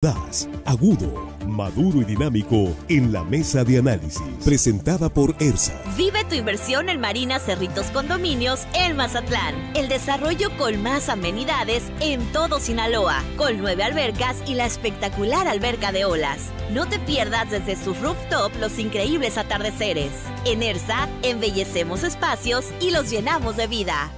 Das, agudo, maduro y dinámico en la mesa de análisis, presentada por ERSA. Vive tu inversión en Marina Cerritos Condominios en Mazatlán. El desarrollo con más amenidades en todo Sinaloa, con nueve albercas y la espectacular alberca de olas. No te pierdas desde su rooftop los increíbles atardeceres. En ERSA, embellecemos espacios y los llenamos de vida.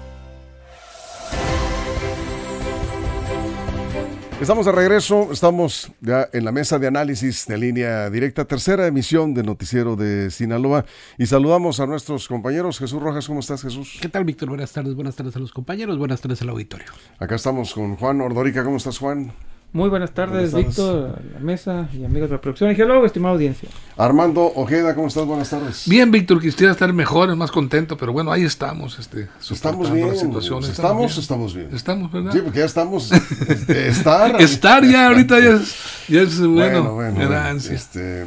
Estamos de regreso, estamos ya en la mesa de análisis de línea directa, tercera emisión de Noticiero de Sinaloa y saludamos a nuestros compañeros. Jesús Rojas, ¿cómo estás Jesús? ¿Qué tal Víctor? Buenas tardes, buenas tardes a los compañeros, buenas tardes al auditorio. Acá estamos con Juan Ordorica, ¿cómo estás Juan? Muy buenas tardes, Víctor, la mesa y amigos de la producción. Y estimada audiencia. Armando Ojeda, ¿cómo estás? Buenas tardes. Bien, Víctor, quisiera estar mejor, más contento, pero bueno, ahí estamos. Este, estamos bien. situaciones, Estamos, estamos, bien. estamos ¿verdad? Sí, porque ya estamos. Este, estar. ya, ahorita ya es, bueno. bueno, este,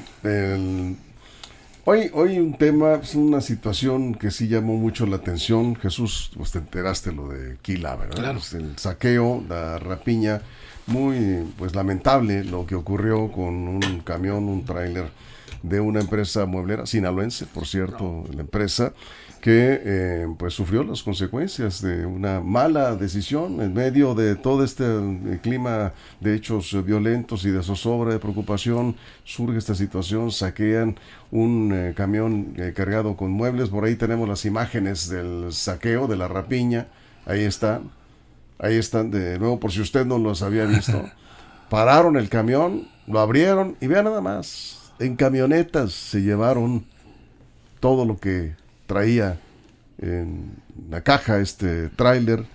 hoy, hoy un tema, una situación que sí llamó mucho la atención. Jesús, pues te enteraste lo de Kila, ¿verdad? Pues, el saqueo, la rapiña muy pues lamentable lo que ocurrió con un camión, un tráiler de una empresa mueblera, sinaloense, por cierto, la empresa, que eh, pues sufrió las consecuencias de una mala decisión en medio de todo este eh, clima de hechos violentos y de zozobra, de preocupación, surge esta situación, saquean un eh, camión cargado con muebles, por ahí tenemos las imágenes del saqueo, de la rapiña, ahí está Ahí están de nuevo, por si usted no los había visto. Pararon el camión, lo abrieron y vean nada más. En camionetas se llevaron todo lo que traía en la caja este tráiler,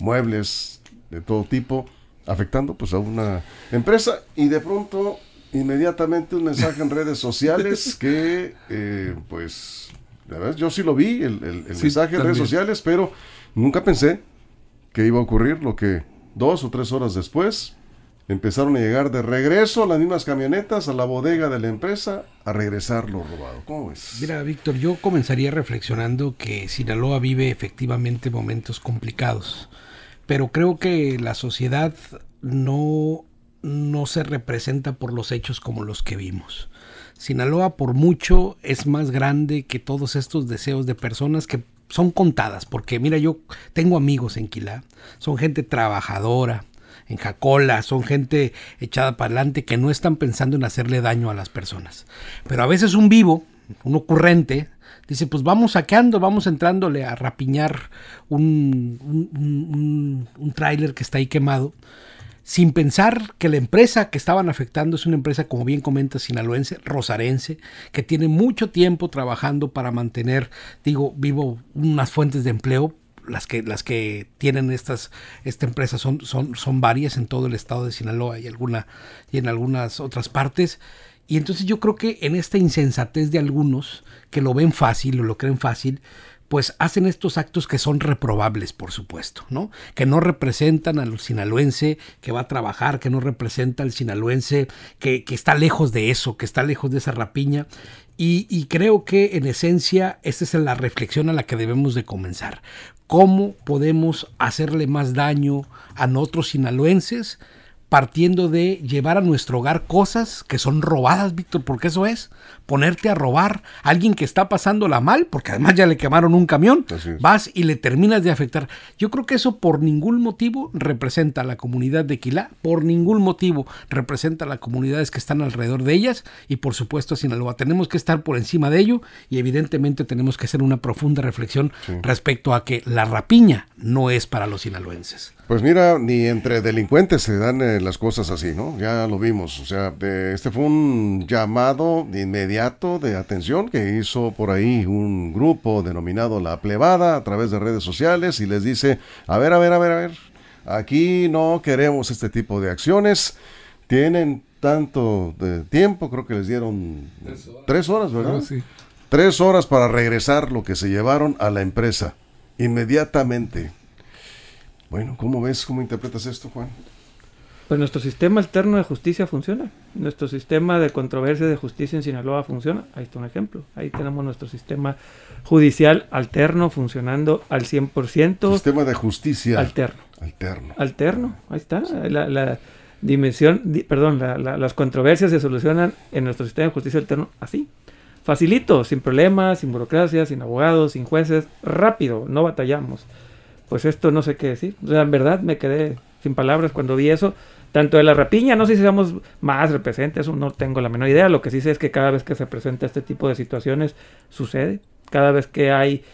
muebles de todo tipo, afectando pues a una empresa y de pronto inmediatamente un mensaje en redes sociales que eh, pues la verdad yo sí lo vi el, el, mensaje en redes sociales pero nunca pensé que iba a ocurrir, lo que dos o tres horas después empezaron a llegar de regreso las mismas camionetas a la bodega de la empresa a regresar lo robado. ¿Cómo ves? Mira, Víctor, yo comenzaría reflexionando que Sinaloa vive efectivamente momentos complicados, pero creo que la sociedad no, no se representa por los hechos como los que vimos. Sinaloa por mucho es más grande que todos estos deseos de personas que son contadas, porque mira, yo tengo amigos en Quilá, son gente trabajadora, en Jacola, son gente echada para adelante que no están pensando en hacerle daño a las personas. Pero a veces un vivo, un ocurrente, dice, pues vamos saqueando, vamos entrándole a rapiñar un, un, un, un tráiler que está ahí quemado sin pensar que la empresa que estaban afectando es una empresa, como bien comenta, sinaloense, rosarense, que tiene mucho tiempo trabajando para mantener, digo, vivo unas fuentes de empleo, las que, las que tienen estas, esta empresa son, son, son varias en todo el estado de Sinaloa y, alguna, y en algunas otras partes. Y entonces yo creo que en esta insensatez de algunos que lo ven fácil o lo creen fácil, pues hacen estos actos que son reprobables, por supuesto, ¿no? Que no representan al sinaloense que va a trabajar, que no representa al sinaloense que, está lejos de eso, que está lejos de esa rapiña. Y, creo que en esencia esta es la reflexión a la que debemos de comenzar. ¿Cómo podemos hacerle más daño a nosotros sinaloenses? partiendo de llevar a nuestro hogar cosas que son robadas, Víctor, porque eso es ponerte a robar a alguien que está pasándola mal, porque además ya le quemaron un camión, vas y le terminas de afectar. Yo creo que eso por ningún motivo representa a la comunidad de Quilá, por ningún motivo representa a las comunidades que están alrededor de ellas y por supuesto a Sinaloa. Tenemos que estar por encima de ello y evidentemente tenemos que hacer una profunda reflexión respecto a que la rapiña no es para los sinaloenses. Pues mira, ni entre delincuentes se dan eh, las cosas así, ¿no? Ya lo vimos. O sea, eh, este fue un llamado inmediato de atención que hizo por ahí un grupo denominado La Plebada a través de redes sociales y les dice, a ver, a ver, a ver, a ver, aquí no queremos este tipo de acciones, tienen tanto de tiempo, creo que les dieron tres horas, ¿tres horas ¿verdad? Ah, tres horas para regresar lo que se llevaron a la empresa, inmediatamente. Bueno, ¿cómo ves, cómo interpretas esto, Juan? Pues nuestro sistema alterno de justicia funciona. Nuestro sistema de controversia de justicia en Sinaloa funciona. Ahí está un ejemplo. Ahí tenemos nuestro sistema judicial alterno funcionando al 100%. Sistema de justicia. Alterno. Alterno. Alterno. Ahí está. La, la dimensión, perdón, las controversias se solucionan en nuestro sistema de justicia alterno así. Facilito, sin problemas, sin burocracia, sin abogados, sin jueces. Rápido, no batallamos. Pues esto no sé qué decir. la en verdad me quedé sin palabras cuando vi eso tanto de la rapiña, no sé si seamos más representes, o no tengo la menor idea, lo que sí sé es que cada vez que se presenta este tipo de situaciones sucede, cada vez que hay,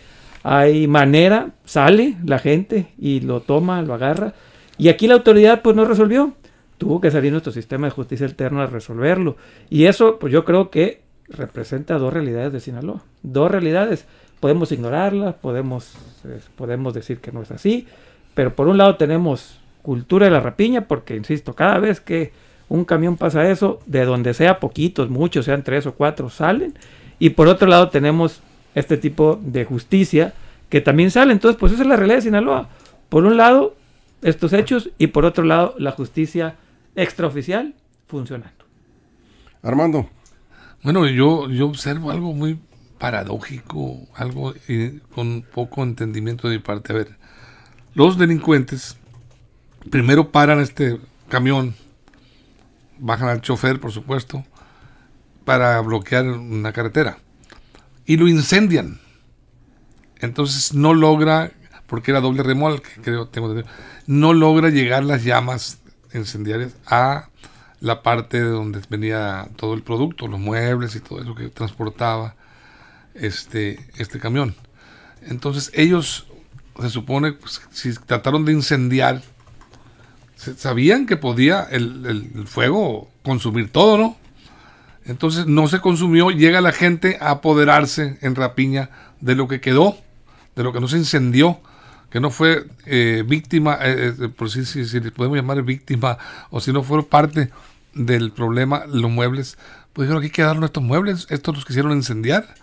hay manera, sale la gente y lo toma, lo agarra, y aquí la autoridad pues no resolvió, tuvo que salir nuestro sistema de justicia alterna a resolverlo, y eso pues yo creo que representa dos realidades de Sinaloa, dos realidades, podemos ignorarlas, podemos, eh, podemos decir que no es así, pero por un lado tenemos cultura de la rapiña, porque, insisto, cada vez que un camión pasa eso, de donde sea poquitos, muchos, sean tres o cuatro, salen. Y por otro lado tenemos este tipo de justicia que también sale. Entonces, pues esa es la realidad de Sinaloa. Por un lado, estos hechos y por otro lado, la justicia extraoficial funcionando. Armando. Bueno, yo, yo observo algo muy paradójico, algo eh, con poco entendimiento de mi parte. A ver, los delincuentes Primero paran este camión, bajan al chofer, por supuesto, para bloquear una carretera. Y lo incendian. Entonces no logra, porque era doble remolque, creo, tengo no logra llegar las llamas incendiarias a la parte de donde venía todo el producto, los muebles y todo eso que transportaba este, este camión. Entonces ellos, se supone, pues, si trataron de incendiar sabían que podía el, fuego consumir todo, ¿no? Entonces no se consumió, llega la gente a apoderarse en rapiña de lo que quedó, de lo que no se incendió, que no fue eh, víctima, eh, eh, por si, si, podemos llamar víctima, o si no fueron parte del problema los muebles, pues dijeron, aquí quedaron estos muebles, estos los quisieron incendiar.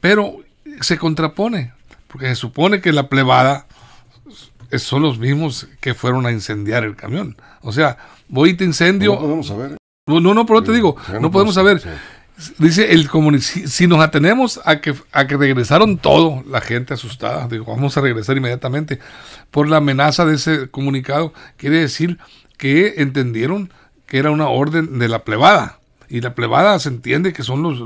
Pero se contrapone, porque se supone que la plebada son los mismos que fueron a incendiar el camión. O sea, voy y te incendio. No podemos saber. ¿eh? No, no, pero te digo, no podemos saber. Dice el si nos atenemos a que, a que regresaron todo, la gente asustada, digo, vamos a regresar inmediatamente por la amenaza de ese comunicado, quiere decir que entendieron que era una orden de la plebada. Y la plebada se entiende que son los,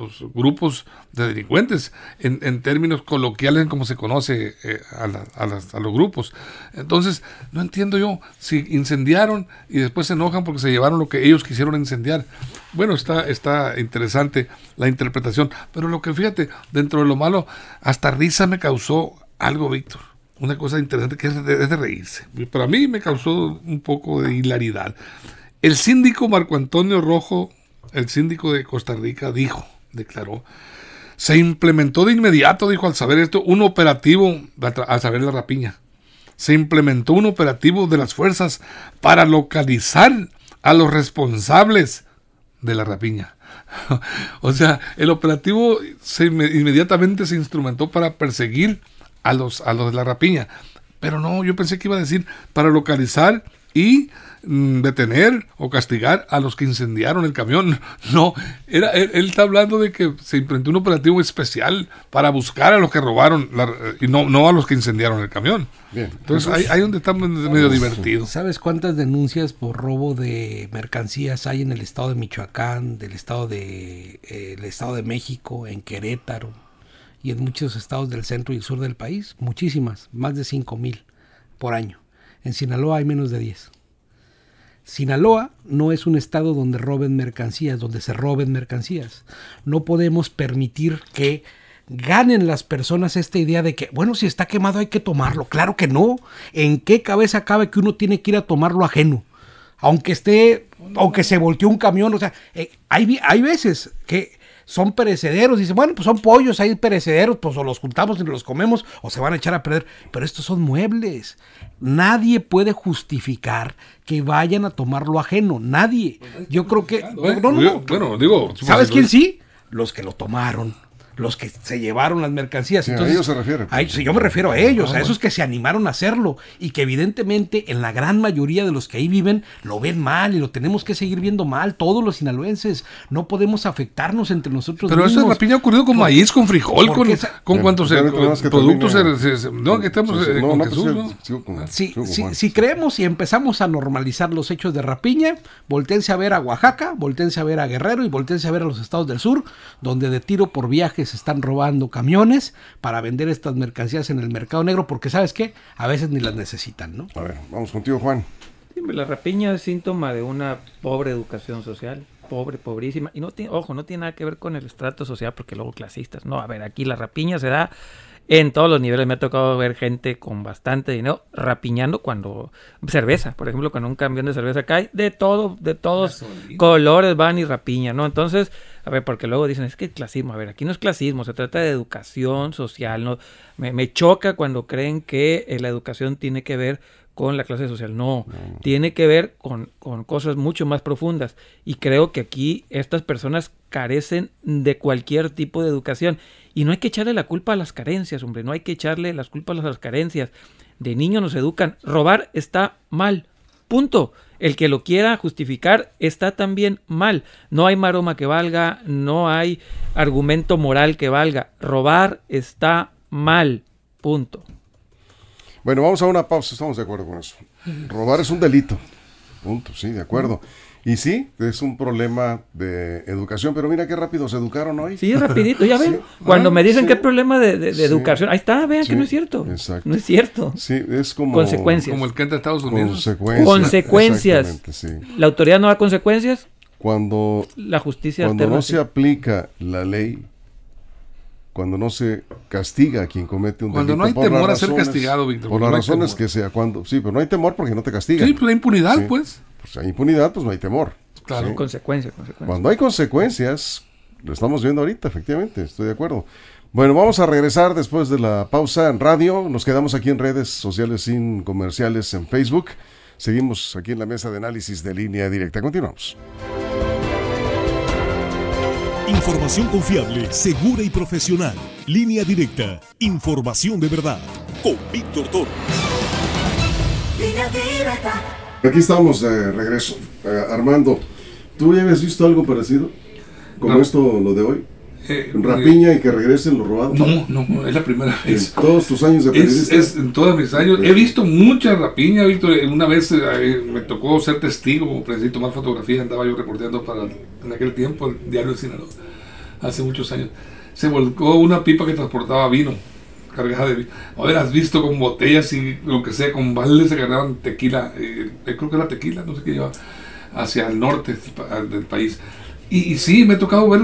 los grupos de delincuentes, en, términos coloquiales, como se conoce eh, a, los grupos. Entonces, no entiendo yo si incendiaron y después se enojan porque se llevaron lo que ellos quisieron incendiar. Bueno, está, está interesante la interpretación, pero lo que fíjate, dentro de lo malo, hasta risa me causó algo, Víctor una cosa interesante que es de, reírse. Para mí me causó un poco de hilaridad. El síndico Marco Antonio Rojo, el síndico de Costa Rica, dijo, declaró. Se implementó de inmediato, dijo al saber esto, un operativo, al saber la rapiña. Se implementó un operativo de las fuerzas para localizar a los responsables de la rapiña. o sea, el operativo se inmediatamente se instrumentó para perseguir a los, a los de la rapiña. Pero no, yo pensé que iba a decir para localizar y mm, detener o castigar a los que incendiaron el camión. No, era, él, está hablando de que se implementó un operativo especial para buscar a los que robaron eh, y no, no a los que incendiaron el camión. Bien. Entonces, hay, ahí, donde está medio divertido. ¿Sabes cuántas denuncias por robo de mercancías hay en el estado de Michoacán, del estado de, eh, el estado de México, en Querétaro y en muchos estados del centro y sur del país? Muchísimas, más de 5 mil por año. En Sinaloa hay menos de 10. Sinaloa no es un estado donde roben mercancías, donde se roben mercancías. No podemos permitir que ganen las personas esta idea de que, bueno, si está quemado hay que tomarlo. Claro que no. ¿En qué cabeza cabe que uno tiene que ir a tomarlo ajeno? Aunque esté, aunque se volteó un camión, o sea, eh, hay, hay veces que son perecederos. Dice, bueno, pues son pollos, hay perecederos, pues o los juntamos y los comemos o se van a echar a perder. Pero estos son muebles. Nadie puede justificar que vayan a tomar lo ajeno. Nadie. Pues, Yo creo que. ¿eh? Bueno, digo. ¿Sabes pues, quién pues, sí? Los que lo tomaron los que se llevaron las mercancías. a ellos se refiere. Pues. yo me refiero a ellos, a ah, esos que se animaron a hacerlo y que evidentemente en la gran mayoría de los que ahí viven lo ven mal y lo tenemos que seguir viendo mal, todos los sinaloenses. No podemos afectarnos entre nosotros Pero eso de rapiña ha ocurrido con maíz, con frijol, con, con, cuantos pues, productos... no, que estamos eh, con Jesús, pues, Si creemos y empezamos a normalizar los hechos de rapiña, voltense a ver a Oaxaca, voltense a ver a Guerrero y voltense a ver a los estados del sur, donde de tiro por viajes están robando camiones para vender estas mercancías en el mercado negro, porque sabes qué, a veces ni las necesitan, ¿no? A ver, vamos contigo, Juan. la rapiña es síntoma de una pobre educación social, pobre, pobrísima, y no tiene, ojo, no tiene nada que ver con el estrato social, porque luego clasistas, no, a ver, aquí la rapiña se da en todos los niveles. Me ha tocado ver gente con bastante dinero rapiñando cuando cerveza, por ejemplo, cuando un camión de cerveza cae, de todo, de todos colores van y rapiñan, ¿no? Entonces, a ver, porque luego dicen, es que es clasismo. A ver, aquí no es clasismo, se trata de educación social, ¿no? Me, choca cuando creen que eh, la educación tiene que ver con la clase social, no, tiene que ver con, con, cosas mucho más profundas y creo que aquí estas personas carecen de cualquier tipo de educación y no hay que echarle la culpa a las carencias, hombre, no hay que echarle las culpas a las carencias, de niño nos educan, robar está mal, punto. El que lo quiera justificar está también mal. No hay maroma que valga, no hay argumento moral que valga. Robar está mal. Punto. Bueno, vamos a una pausa, estamos de acuerdo con eso. Robar es un delito. Punto, sí, de acuerdo. Y sí, es un problema de educación, pero mira qué rápido se educaron hoy. Sí, rapidito, ya ven. Cuando ah, me dicen que es problema de, educación, ahí está, vean que no es cierto. Exacto. No es cierto. Sí, es como... Como el que en Estados Unidos. Consecuencias. consecuencias. La autoridad no da consecuencias. Cuando... La justicia no se aplica la ley, cuando no se castiga a quien comete un cuando delito. Cuando no hay temor a ser castigado, Víctor. Por las razones que sea. Cuando, sí, pero no hay temor porque no te castiga Sí, pero la impunidad, pues. Pues hay impunidad, pues no hay temor. Claro. consecuencias, consecuencias. Cuando hay consecuencias, lo estamos viendo ahorita, efectivamente, estoy de acuerdo. Bueno, vamos a regresar después de la pausa en radio. Nos quedamos aquí en redes sociales sin comerciales en Facebook. Seguimos aquí en la mesa de análisis de línea directa. Continuamos. Información confiable, segura y profesional. Línea directa. Información de verdad. Con Víctor Torres. Aquí estamos de regreso. Eh, Armando, ¿tú ya habías visto algo parecido? Como esto, lo de hoy. Rapiña y que regresen los robados. No, no, es la primera vez. En todos tus años de periodista. Es, en todos mis años. Pues He visto mucha rapiña, eh, Una vez eh, me tocó ser testigo, como presidente, tomar fotografías. Andaba yo reporteando para, en aquel tiempo, el diario de Sinaloa, hace muchos años. Se volcó una pipa que transportaba vino, cargada de vino. a ver, has visto con botellas y lo que sea, con baldes se cargaban tequila. Eh, creo que era tequila, no sé qué llevaba, hacia el norte del país. Y, y sí, me ha tocado ver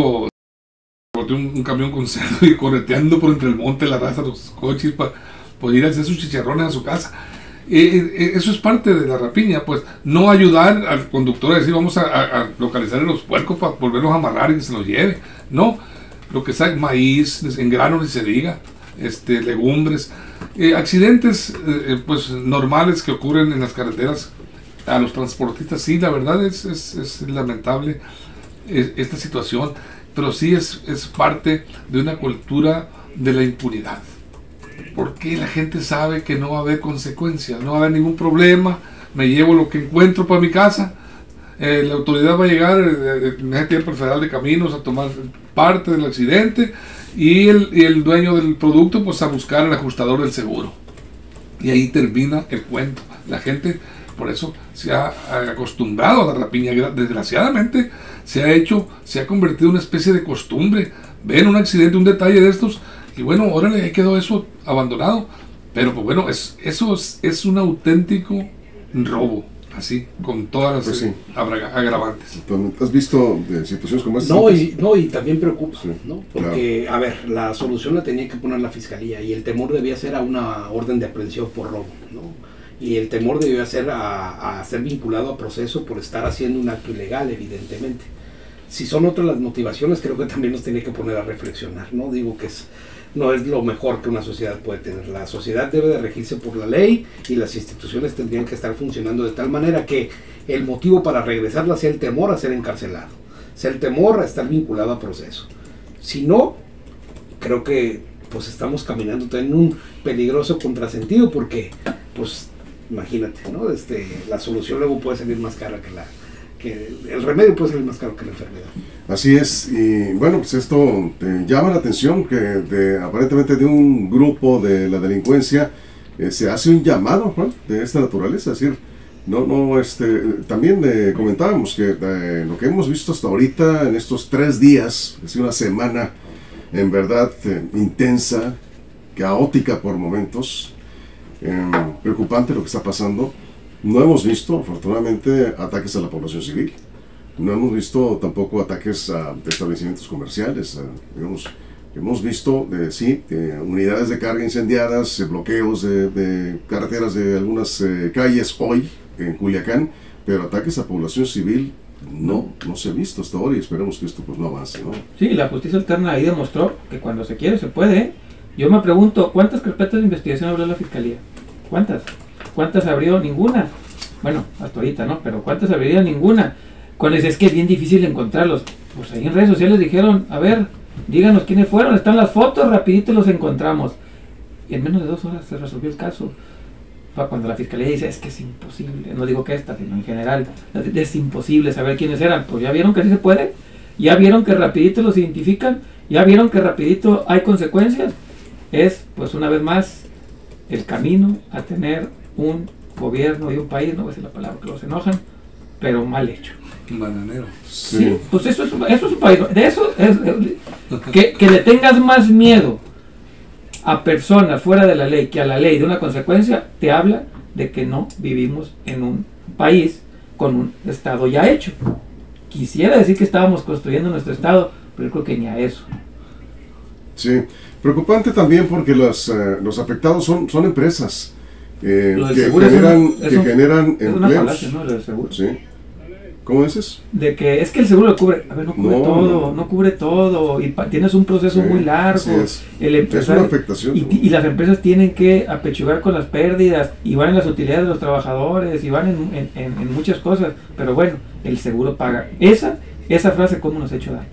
un, un camión con cerdo y correteando por entre el monte la raza, los coches para poder ir a hacer sus chicharrones a su casa. Eh, eh, eh, eso es parte de la rapiña, pues no ayudar al conductor a decir vamos a, localizar los puercos para volverlos a amarrar y que se los lleve. No, lo que sea maíz, en grano ni se diga, este, legumbres, accidentes pues normales que ocurren en las carreteras a los transportistas, sí, la verdad es, es, es lamentable esta situación, pero sí es, es parte de una cultura de la impunidad. Porque la gente sabe que no va a haber consecuencias, no va a haber ningún problema, me llevo lo que encuentro para mi casa, eh, la autoridad va a llegar eh, eh, en ese tiempo federal de caminos a tomar parte del accidente y el, dueño del producto pues a buscar el ajustador del seguro. Y ahí termina el cuento. La gente por eso se ha acostumbrado a la rapiña. Desgraciadamente se ha hecho, se ha convertido en una especie de costumbre. Ven un accidente, un detalle de estos, y bueno, ahora le quedó eso abandonado. Pero pues bueno, es, eso es, un auténtico robo así, con todas las pues eh, agravantes. ¿Has visto eh, situaciones como estas? No y, no, y también preocupa, ¿no? Porque, a ver, la solución la tenía que poner la fiscalía y el temor debía ser a una orden de aprehensión por robo, ¿no? y el temor debe ser a, ser vinculado a proceso por estar haciendo un acto ilegal, evidentemente. Si son otras las motivaciones, creo que también nos tiene que poner a reflexionar, ¿no? Digo que es, no es lo mejor que una sociedad puede tener. La sociedad debe de regirse por la ley y las instituciones tendrían que estar funcionando de tal manera que el motivo para regresarla sea el temor a ser encarcelado, sea el temor a estar vinculado a proceso. Si no, creo que pues estamos caminando en un peligroso contrasentido porque pues imagínate, ¿no? Este, la solución luego puede salir más cara que la que el remedio puede salir más caro que la enfermedad. Así es, y bueno, pues esto te llama la atención que aparentemente de un grupo de la delincuencia eh, se hace un llamado de esta naturaleza, es decir, no, no, este, también eh, comentábamos que eh, lo que hemos visto hasta ahorita en estos tres días, es una semana en verdad intensa, caótica por momentos, eh, preocupante lo que está pasando. No hemos visto, afortunadamente, ataques a la población civil. No hemos visto tampoco ataques a establecimientos comerciales. hemos eh, hemos visto, de eh, sí, unidades de carga incendiadas, bloqueos de, carreteras de algunas calles hoy en Culiacán, pero ataques a población civil no, no se ha visto hasta ahora y esperemos que esto pues no avance, ¿no? Sí, la justicia alterna ahí demostró que cuando se quiere se puede, yo me pregunto, ¿cuántas carpetas de investigación abrió la Fiscalía? ¿Cuántas? ¿Cuántas abrió? Ninguna. Bueno, hasta ahorita, ¿no? Pero ¿cuántas abriría? Ninguna. cuáles es que es bien difícil encontrarlos. Pues ahí en redes sociales dijeron, a ver, díganos quiénes fueron, están las fotos, rapidito los encontramos. Y en menos de dos horas se resolvió el caso. Cuando la fiscalía dice, es que es imposible, no digo que esta, sino en general, es imposible saber quiénes eran, pues ya vieron que sí se puede, ya vieron que rapidito los identifican, ya vieron que rapidito hay consecuencias, es, pues una vez más, el camino a tener un gobierno y un país, no voy a decir la palabra que los enojan, pero mal hecho. Bananero. Sí, pues eso es, eso es un país. De eso es, que, que le tengas más miedo a personas fuera de la ley que a la ley de una consecuencia, te habla de que no vivimos en un país con un Estado ya hecho. Quisiera decir que estábamos construyendo nuestro Estado, pero creo que ni a eso. Sí, Preocupante también porque los, eh, los afectados son, son empresas eh, que, generan, que generan Falacia, ¿no? seguro. ¿Cómo dices? De que es que el seguro lo cubre, a ver, no cubre todo, no. cubre todo, y tienes un proceso muy largo. Es. El afectación. Y, las empresas tienen que apechugar con las pérdidas, y van en las utilidades de los trabajadores, y van en, muchas cosas, pero bueno, el seguro paga. Esa, esa frase, ¿cómo nos ha hecho daño?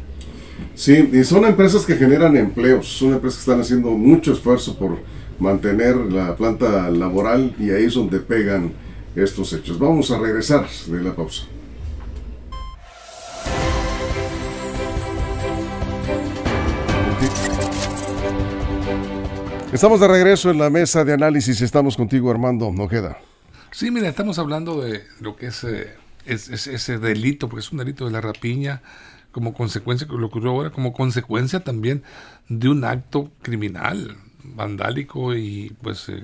Sí, y son empresas que generan empleos, son empresas que están haciendo mucho esfuerzo por mantener la planta laboral y ahí es donde pegan estos hechos. Vamos a regresar de la pausa. Estamos de regreso en la mesa de análisis. Estamos contigo, Armando queda. Sí, mira, estamos hablando de lo que eh, es ese delito, porque es un delito de la rapiña como consecuencia, lo ocurrió ahora, como consecuencia también de un acto criminal, vandálico y pues eh,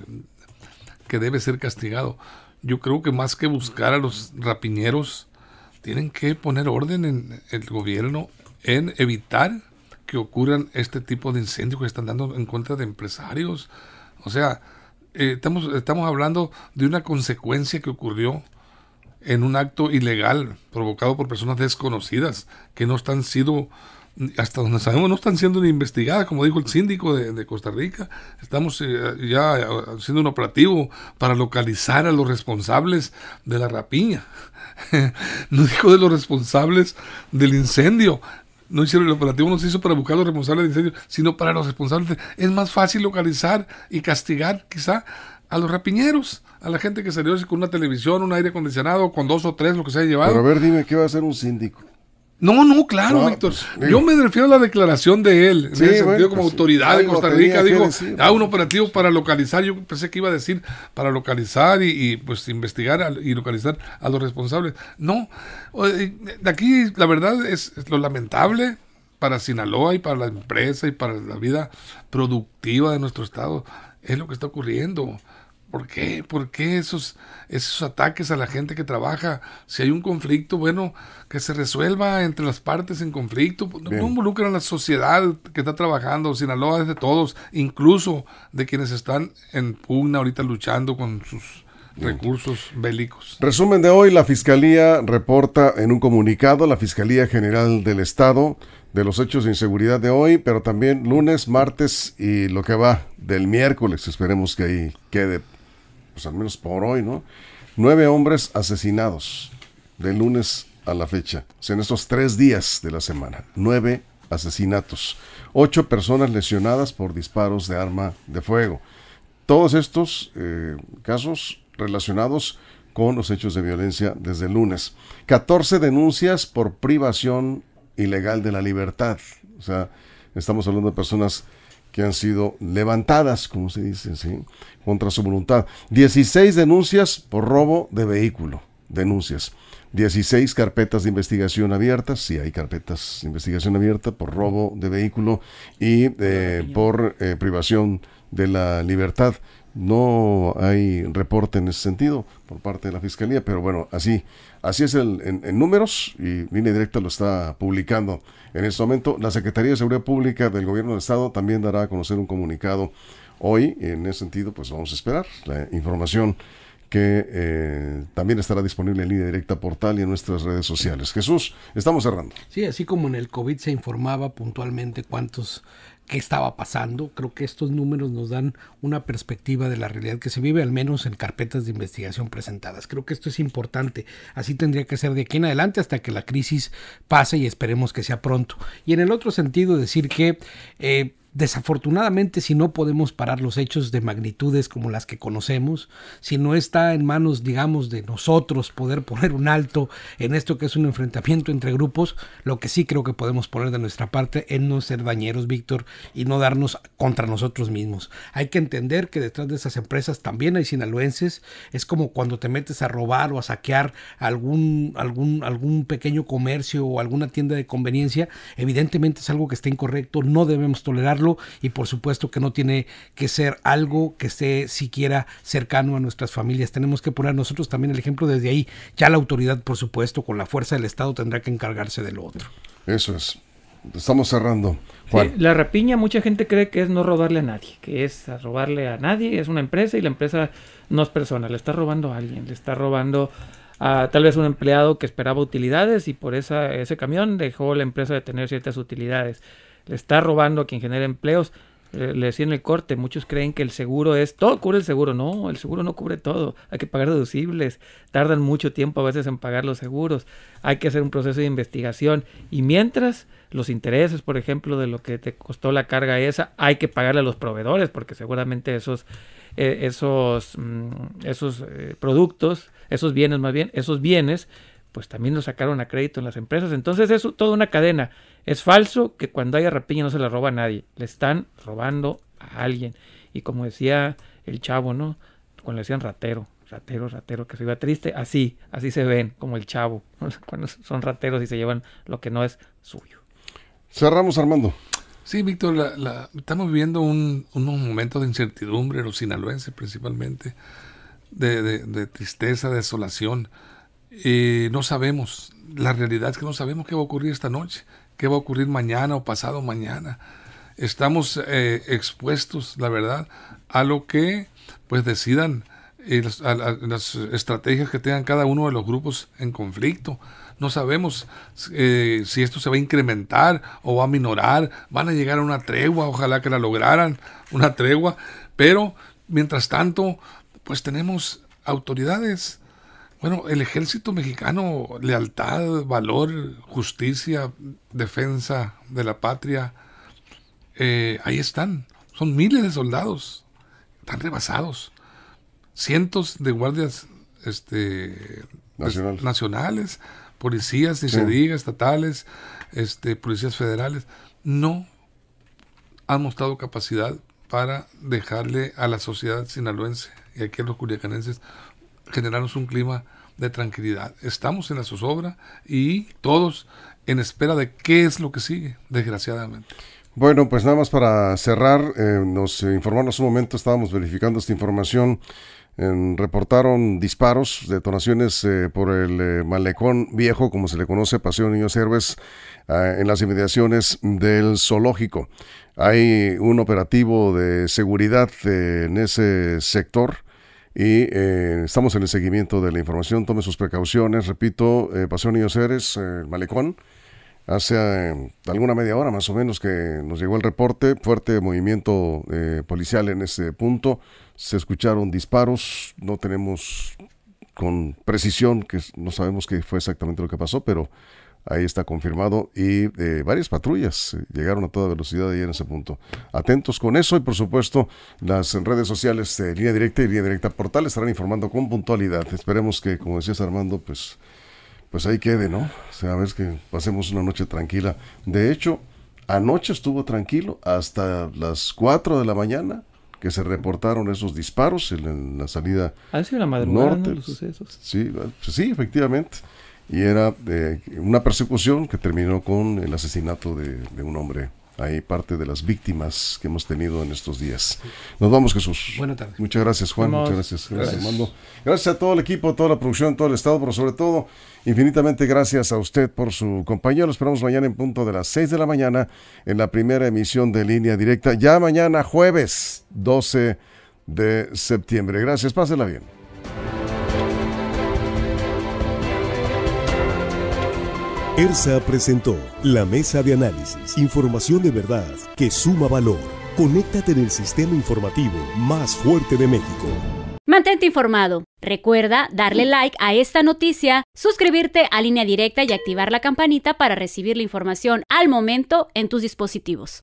que debe ser castigado. Yo creo que más que buscar a los rapiñeros, tienen que poner orden en el gobierno en evitar que ocurran este tipo de incendios que están dando en contra de empresarios. O sea, eh, estamos, estamos hablando de una consecuencia que ocurrió en un acto ilegal provocado por personas desconocidas que no están siendo, hasta donde sabemos, no están siendo ni investigadas, como dijo el síndico de, Costa Rica. Estamos eh, ya eh, haciendo un operativo para localizar a los responsables de la rapiña. no dijo de los responsables del incendio, no hicieron el operativo, no se hizo para buscar a los responsables del incendio, sino para los responsables. es más fácil localizar y castigar, quizá, a los rapiñeros, a la gente que salió con una televisión, un aire acondicionado, con dos o tres, lo que se haya llevado. Pero a ver, dime, ¿qué va a hacer un síndico? No, no, claro, Víctor. Pues, yo me refiero a la declaración de él, en sentido, como pues, autoridad de Costa Rica, dijo, da ah, un pues". operativo para localizar, yo pensé que iba a decir para localizar y, pues investigar y localizar a los responsables. No, eh, de aquí la verdad es lo lamentable para Sinaloa y para la empresa y para la vida productiva de nuestro estado, es lo que está ocurriendo. ¿Por qué? ¿Por qué esos, esos ataques a la gente que trabaja? Si hay un conflicto, bueno, que se resuelva entre las partes en conflicto. Pues, no involucran a la sociedad que está trabajando. Sinaloa es de todos, incluso de quienes están en pugna ahorita luchando con sus recursos bélicos. Resumen de hoy, la Fiscalía reporta en un comunicado, la Fiscalía General del Estado, de los hechos de inseguridad de hoy, pero también lunes, martes y lo que va del miércoles, esperemos que ahí quede pues, al menos por hoy, ¿no? Nueve hombres asesinados de lunes a la fecha. O sea, en estos tres días de la semana. Nueve asesinatos. Ocho personas lesionadas por disparos de arma de fuego. Todos estos eh, casos relacionados con los hechos de violencia desde el lunes. 14 denuncias por privación ilegal de la libertad. O sea, estamos hablando de personas que han sido levantadas, como se dice, ¿sí? contra su voluntad. 16 denuncias por robo de vehículo, denuncias. 16 carpetas de investigación abiertas, sí hay carpetas de investigación abierta por robo de vehículo y eh, por eh, privación de la libertad no hay reporte en ese sentido por parte de la Fiscalía, pero bueno, así, así es el, en, números y Línea Directa lo está publicando en este momento. La Secretaría de Seguridad Pública del Gobierno del Estado también dará a conocer un comunicado hoy. En ese sentido, pues vamos a esperar la información que eh, también estará disponible en línea directa portal y en nuestras redes sociales. Jesús, estamos cerrando. Sí, así como en el COVID se informaba puntualmente cuántos qué estaba pasando. Creo que estos números nos dan una perspectiva de la realidad que se vive, al menos en carpetas de investigación presentadas. Creo que esto es importante. Así tendría que ser de aquí en adelante hasta que la crisis pase y esperemos que sea pronto. Y en el otro sentido, decir que... Eh, Desafortunadamente, si no podemos parar los hechos de magnitudes como las que conocemos, si no está en manos, digamos, de nosotros poder poner un alto en esto que es un enfrentamiento entre grupos, lo que sí creo que podemos poner de nuestra parte es no ser dañeros, Víctor, y no darnos contra nosotros mismos. Hay que entender que detrás de esas empresas también hay sinaloenses. Es como cuando te metes a robar o a saquear algún, algún, algún pequeño comercio o alguna tienda de conveniencia. Evidentemente es algo que está incorrecto, no debemos tolerar y por supuesto que no tiene que ser algo que esté siquiera cercano a nuestras familias. Tenemos que poner nosotros también el ejemplo desde ahí. Ya la autoridad, por supuesto, con la fuerza del Estado tendrá que encargarse de lo otro. Eso es. Estamos cerrando. la rapiña, mucha gente cree que es no robarle a nadie, que es robarle a nadie, es una empresa y la empresa no es persona, le está robando a alguien, le está robando a tal vez un empleado que esperaba utilidades y por ese camión dejó la empresa de tener ciertas utilidades está robando a quien genera empleos. Eh, le decía en el corte, muchos creen que el seguro es, todo cubre el seguro, no, el seguro no cubre todo, hay que pagar deducibles, tardan mucho tiempo a veces en pagar los seguros, hay que hacer un proceso de investigación y mientras los intereses, por ejemplo, de lo que te costó la carga esa, hay que pagarle a los proveedores porque seguramente esos, eh, esos, mm, esos eh, productos, esos bienes más bien, esos bienes pues también lo sacaron a crédito en las empresas. Entonces es toda una cadena. Es falso que cuando haya rapiña no se la roba a nadie. Le están robando a alguien. Y como decía el chavo, ¿no? Cuando le decían ratero, ratero, ratero, que se iba triste, así, así se ven, como el chavo, cuando son rateros y se llevan lo que no es suyo. Cerramos, Armando. Sí, Víctor, estamos viviendo un, momento de incertidumbre, los sinaloenses principalmente, de, de, de tristeza, desolación. Y eh, no sabemos, la realidad es que no sabemos qué va a ocurrir esta noche, qué va a ocurrir mañana o pasado mañana. Estamos eh, expuestos, la verdad, a lo que pues decidan eh, las, estrategias que tengan cada uno de los grupos en conflicto. No sabemos si esto se va a incrementar o va a minorar. Van a llegar a una tregua, ojalá que la lograran, una tregua. Pero, mientras tanto, pues tenemos autoridades bueno, el ejército mexicano, lealtad, valor, justicia, defensa de la patria, eh, ahí están. Son miles de soldados, están rebasados. Cientos de guardias este, nacionales. policías, si se diga, estatales, este, policías federales, no han mostrado capacidad para dejarle a la sociedad sinaloense y aquí a los culiacanenses generarnos un clima de tranquilidad. Estamos en la zozobra y todos en espera de qué es lo que sigue, desgraciadamente. Bueno, pues nada más para cerrar, eh, nos informaron hace un momento, estábamos verificando esta información, em, reportaron disparos, detonaciones eh, por el eh, malecón viejo, como se le conoce, Paseo Niños Héroes, ah, en las inmediaciones del zoológico. Hay un operativo de seguridad en ese sector y eh, estamos en el seguimiento de la información. Tome sus precauciones. Repito, eh, Pasión y eh, el malecón. Hace eh, alguna media hora más o menos que nos llegó el reporte, fuerte movimiento policial en ese punto. Se escucharon disparos, no tenemos con precisión, que no sabemos qué fue exactamente lo que pasó, pero Ahí está confirmado y eh, varias patrullas eh, llegaron a toda velocidad ahí en ese punto. Atentos con eso y por supuesto las redes sociales Línea Directa y Línea Directa Portal estarán informando con puntualidad. Esperemos que, como decías Armando, pues, pues ahí quede, ¿no? O sea, a ver que pasemos una noche tranquila. De hecho, anoche estuvo tranquilo hasta las 4 de la mañana que se reportaron esos disparos en, la salida. Ha sido la madrugada norte. los sucesos. Sí, pues sí, efectivamente y era eh, una persecución que terminó con el asesinato de, un hombre. Ahí parte de las víctimas que hemos tenido en estos días. Nos vamos, Jesús. Buenas tardes. Muchas gracias, Juan. Muchas gracias. Gracias. Gracias. a todo el equipo, toda la producción, todo el Estado, pero sobre todo, infinitamente gracias a usted por su compañía. Lo esperamos mañana en punto de las 6 de la mañana en la primera emisión de Línea Directa. Ya mañana, jueves 12 de septiembre. Gracias. Pásela bien. ERSA presentó la mesa de análisis, información de verdad que suma valor. Conéctate en el sistema informativo más fuerte de México. Mantente informado. Recuerda darle like a esta noticia, suscribirte a línea directa y activar la campanita para recibir la información al momento en tus dispositivos.